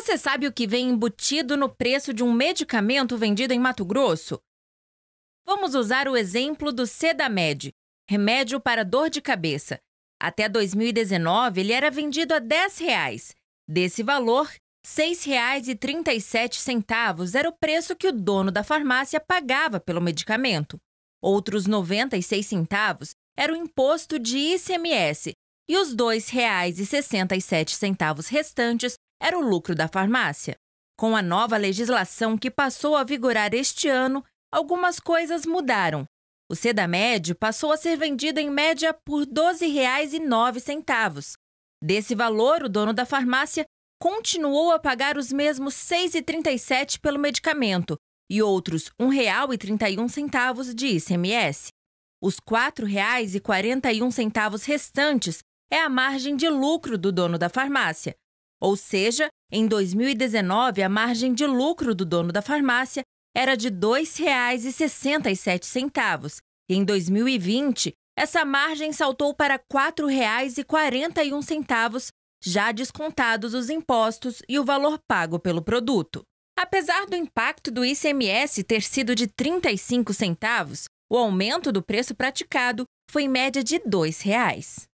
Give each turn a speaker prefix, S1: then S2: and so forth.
S1: Você sabe o que vem embutido no preço de um medicamento vendido em Mato Grosso? Vamos usar o exemplo do Sedamed, remédio para dor de cabeça. Até 2019, ele era vendido a R$ 10,00. Desse valor, R$ 6,37 era o preço que o dono da farmácia pagava pelo medicamento. Outros R$ centavos era o imposto de ICMS e os R$ 2,67 restantes era o lucro da farmácia. Com a nova legislação que passou a vigorar este ano, algumas coisas mudaram. O Sedamed passou a ser vendido em média por R$ 12,09. Desse valor, o dono da farmácia continuou a pagar os mesmos R$ 6,37 pelo medicamento e outros R$ 1,31 de ICMS. Os R$ 4,41 restantes é a margem de lucro do dono da farmácia, ou seja, em 2019, a margem de lucro do dono da farmácia era de R$ 2,67. E em 2020, essa margem saltou para R$ 4,41, já descontados os impostos e o valor pago pelo produto. Apesar do impacto do ICMS ter sido de R$ centavos, o aumento do preço praticado foi em média de R$ 2,00.